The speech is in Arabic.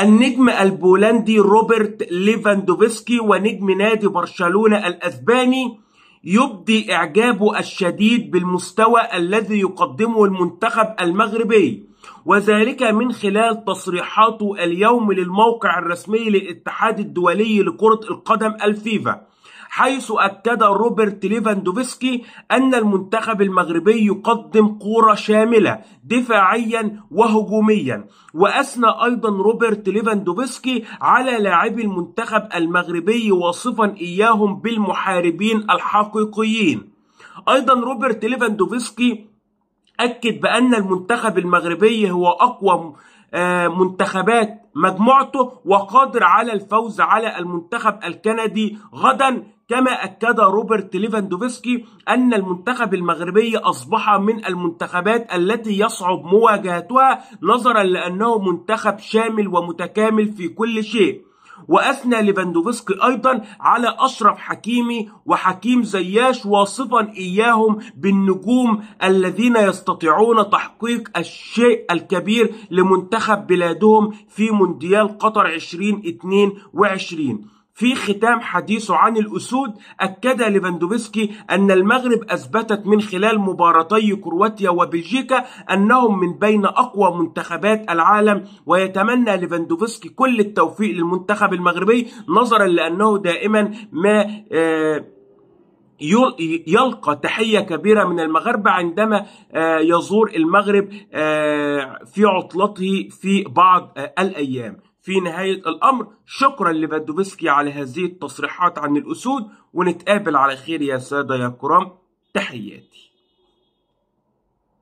النجم البولندي روبرت ليفاندوفسكي ونجم نادي برشلونة الأسباني يبدي إعجابه الشديد بالمستوى الذي يقدمه المنتخب المغربي وذلك من خلال تصريحاته اليوم للموقع الرسمي للاتحاد الدولي لكرة القدم الفيفا حيث أكد روبرت ليفاندوفسكي أن المنتخب المغربي يقدم كورة شاملة دفاعيا وهجوميا وأثنى أيضا روبرت ليفاندوفسكي على لاعبي المنتخب المغربي واصفا إياهم بالمحاربين الحقيقيين أيضا روبرت ليفاندوفسكي أكد بأن المنتخب المغربي هو أقوى آه، منتخبات مجموعته وقادر على الفوز على المنتخب الكندي غدا كما أكد روبرت ليفاندوفسكي أن المنتخب المغربي أصبح من المنتخبات التي يصعب مواجهتها نظرا لأنه منتخب شامل ومتكامل في كل شيء وأثنى ليفاندوفسكي أيضا على أشرف حكيمي وحكيم زياش واصفا إياهم بالنجوم الذين يستطيعون تحقيق الشيء الكبير لمنتخب بلادهم في مونديال قطر 2022 في ختام حديثه عن الأسود أكد ليفاندوفسكي أن المغرب أثبتت من خلال مباراتي كرواتيا وبلجيكا أنهم من بين أقوى منتخبات العالم ويتمنى ليفاندوفسكي كل التوفيق للمنتخب المغربي نظرا لأنه دائما ما آه، يلقى تحية كبيرة من المغاربة عندما آه، يزور المغرب آه، في عطلته في بعض الأيام في نهاية الأمر شكرا لفادوفسكي على هذه التصريحات عن الأسود ونتقابل على خير يا سادة يا كرام تحياتي